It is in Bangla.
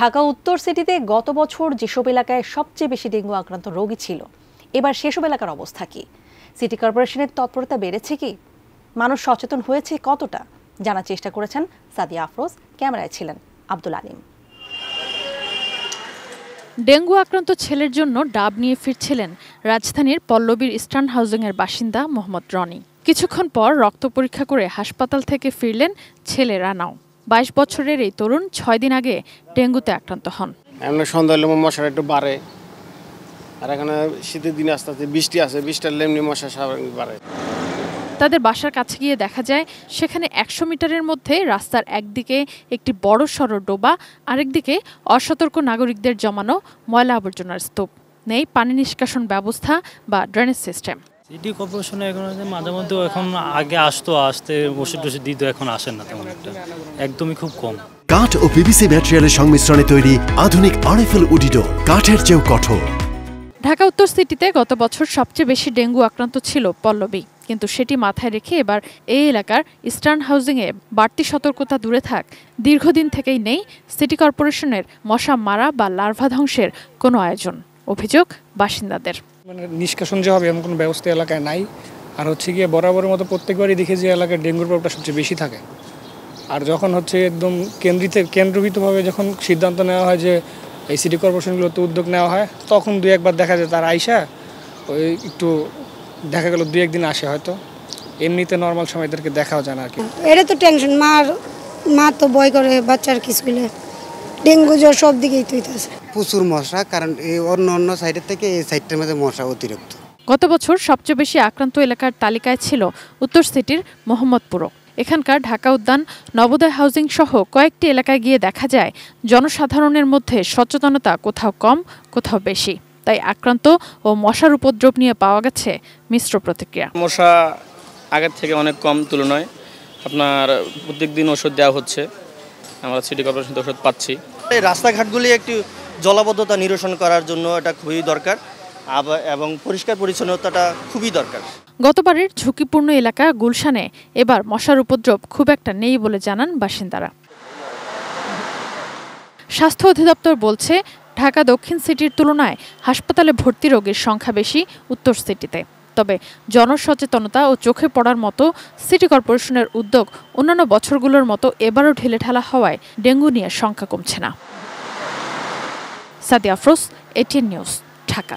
ঢাকা উত্তর সিটিতে গত বছর যেসব এলাকায় সবচেয়ে বেশি ডেঙ্গু আক্রান্ত রোগী ছিল এবার সেসব এলাকার অবস্থা কি সিটি কর্পোরেশনের তৎপরতা বেড়েছে কি মানুষ সচেতন হয়েছে কতটা জানার চেষ্টা করেছেন সাদিয়া আফরোজ ক্যামেরায় ছিলেন আব্দুল আলিম ডেঙ্গু আক্রান্ত ছেলের জন্য ডাব নিয়ে ফিরছিলেন রাজধানীর পল্লবীর ইস্টার্ন হাউজিংয়ের বাসিন্দা মোহাম্মদ রনি কিছুক্ষণ পর রক্ত পরীক্ষা করে হাসপাতাল থেকে ফিরলেন ছেলে রানাও বাইশ বছরের এই তরুণ ছয় দিন আগে ডেঙ্গুতে আক্রান্ত হন এমনি সন্ধ্যা হলে মশারা একটু বাড়ে আর এখানে শীতের দিন আস্তে আস্তে বৃষ্টি আছে বৃষ্টির লেমনি মশা স্বাভাবিক বাড়ে তাদের বাসার কাছে গিয়ে দেখা যায় সেখানে একশো মিটারের মধ্যে রাস্তার একদিকে একটি বড় সড়ো ডোবা আরেকদিকে অসতর্ক নাগরিকদের জমানো ময়লা আবর্জনার স্তূপ নেই পানি নিষ্কাশন ব্যবস্থা বা ড্রেনেজ সিস্টেম সিটি কর্পোরেশনে এখন মাঝে মধ্যে এখন আগে আসতো আসতে ওষুধ টষুধ দিত এখন আসেন না তেমন একটা একদমই খুব কম কাঠ ও পিভিসি ম্যাটেরিয়ালের সংমিশ্রণে তৈরি আধুনিক আরএফএল উডিডো কাঠের চেয়েও কঠোর ঢাকা উত্তর সিটিতে গত বছর সবচেয়ে বেশি ডেঙ্গু আক্রান্ত ছিল পল্লবী কিন্তু সেটি মাথায় রেখে এবার এই এলাকার ইস্টার্ন হাউজিংয়ে বাড়তি সতর্কতা দূরে থাক দীর্ঘদিন থেকেই নেই সিটি কর্পোরেশনের মশা মারা বা লার্ভা ধ্বংসের কোনো আয়োজন অভিযোগ বাসিন্দাদের মানে নিষ্কাশন যে হবে এমন কোনো ব্যবস্থা এলাকায় নাই আর হচ্ছে গিয়ে বরাবরের মতো প্রত্যেকবারই দেখে যে এলাকায় ডেঙ্গুর প্রভাবটা সবচেয়ে বেশি থাকে আর যখন হচ্ছে একদম কেন্দ্রিতে কেন্দ্রভূতভাবে যখন সিদ্ধান্ত নেওয়া হয় যে এই সিটি কর্পোরেশনগুলোতে উদ্যোগ নেওয়া হয় তখন দু একবার দেখা যায় তার আইসা ওই একটু দেখা গেল দু একদিন আসে হয়তো এমনিতে নর্মাল সময় এদেরকে দেখাও যায় না আর কি এটা তো টেনশন মার মা তো বয় করে বাচ্চার কিছু ডেঙ্গু জ্বর সব দিকেই তুইতেছে প্রচুর মশা কারণ এই অন্য অন্য সাইডের থেকে এই সাইডটার মধ্যে মশা অতিরিক্ত গত বছর সবচেয়ে বেশি আক্রান্ত এলাকার তালিকায় ছিল উত্তর সিটির মোহাম্মদপুর এখানকার ঢাকা উদ্যান নবোদয় হাউজিং সহ কয়েকটি এলাকায় গিয়ে দেখা যায় জনসাধারণের মধ্যে সচেতনতা কোথাও কম কোথাও বেশি তাই আক্রান্ত ও মশার উপদ্রব নিয়ে পাওয়া গেছে মিশ্র প্রতিক্রিয়া মশা আগের থেকে অনেক কম তুলনায় আপনার প্রত্যেক দিন ওষুধ দেওয়া হচ্ছে আমরা সিটি কর্পোরেশন ওষুধ পাচ্ছি রাস্তাঘাটগুলি একটি জলাবদ্ধতা নিরসন করার জন্য এটা খুবই দরকার এবং পরিষ্কার পরিচ্ছন্নতাটা খুবই দরকার গতবারের ঝুঁকিপূর্ণ এলাকা গুলশানে এবার মশার উপদ্রব খুব একটা নেই বলে জানান বাসিন্দারা স্বাস্থ্য অধিদপ্তর বলছে ঢাকা দক্ষিণ সিটির তুলনায় হাসপাতালে ভর্তি রোগীর সংখ্যা বেশি উত্তর সিটিতে তবে জনসচেতনতা ও চোখে পড়ার মতো সিটি কর্পোরেশনের উদ্যোগ অন্যান্য বছরগুলোর মতো এবারও ঢিলেঢালা হওয়ায় ডেঙ্গু নিয়ে সংখ্যা কমছে না সাদিয়া আফরোজ এটিএন নিউজ ঢাকা